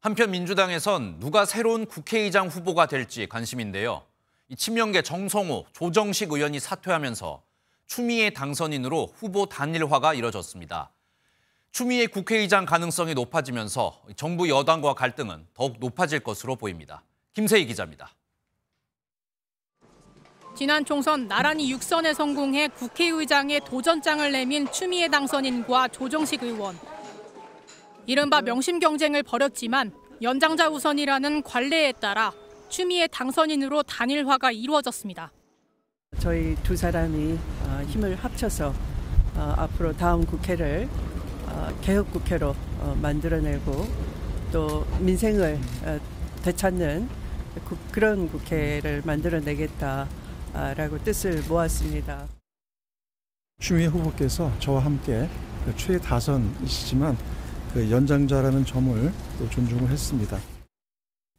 한편 민주당에선 누가 새로운 국회의장 후보가 될지 관심인데요. 이 친명계 정성호, 조정식 의원이 사퇴하면서 추미애 당선인으로 후보 단일화가 이뤄졌습니다. 추미애 국회의장 가능성이 높아지면서 정부 여당과 갈등은 더욱 높아질 것으로 보입니다. 김세희 기자입니다. 지난 총선 나란히 6선에 성공해 국회의장에 도전장을 내민 추미애 당선인과 조정식 의원. 이른바 명심 경쟁을 벌였지만 연장자 우선이라는 관례에 따라 추미애 당선인으로 단일화가 이루어졌습니다. 저희 두 사람이 어, 힘을 합쳐서 어, 앞으로 다음 국회를 어, 개혁 국회로 만들어내고 또 민생을 되찾는 그런 국회를 만들어내겠다라고 뜻을 모았습니다. 추미애 후보께서 저와 함께 최다선이시지만 그그 연장자라는 점을 또 존중을 했습니다.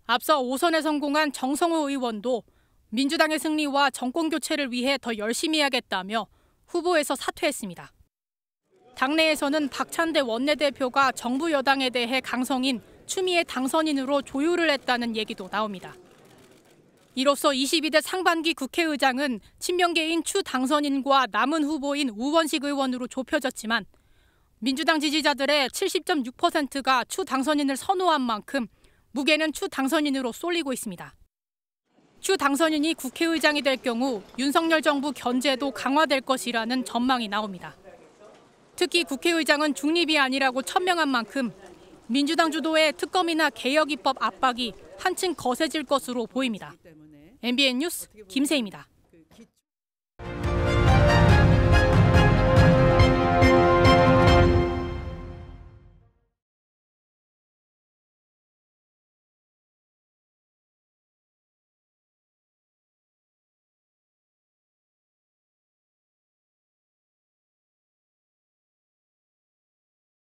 앞서 5선에 성공한 정성호 의원도 민주당의 승리와 정권 교체를 위해 더 열심히 해야겠다며 후보에서 사퇴했습니다. 당내에서는 박찬대 원내대표가 정부 여당에 대해 강성인 추미애 당선인으로 조율을 했다는 얘기도 나옵니다. 이로써 22대 상반기 국회의장은 친명계인 추 당선인과 남은 후보인 우원식 의원으로 좁혀졌지만 민주당 지지자들의 70.6%가 추 당선인을 선호한 만큼 무게는 추 당선인으로 쏠리고 있습니다. 추 당선인이 국회의장이 될 경우 윤석열 정부 견제도 강화될 것이라는 전망이 나옵니다. 특히 국회의장은 중립이 아니라고 천명한 만큼 민주당 주도의 특검이나 개혁 입법 압박이 한층 거세질 것으로 보입니다. MBN 뉴스 김세입니다.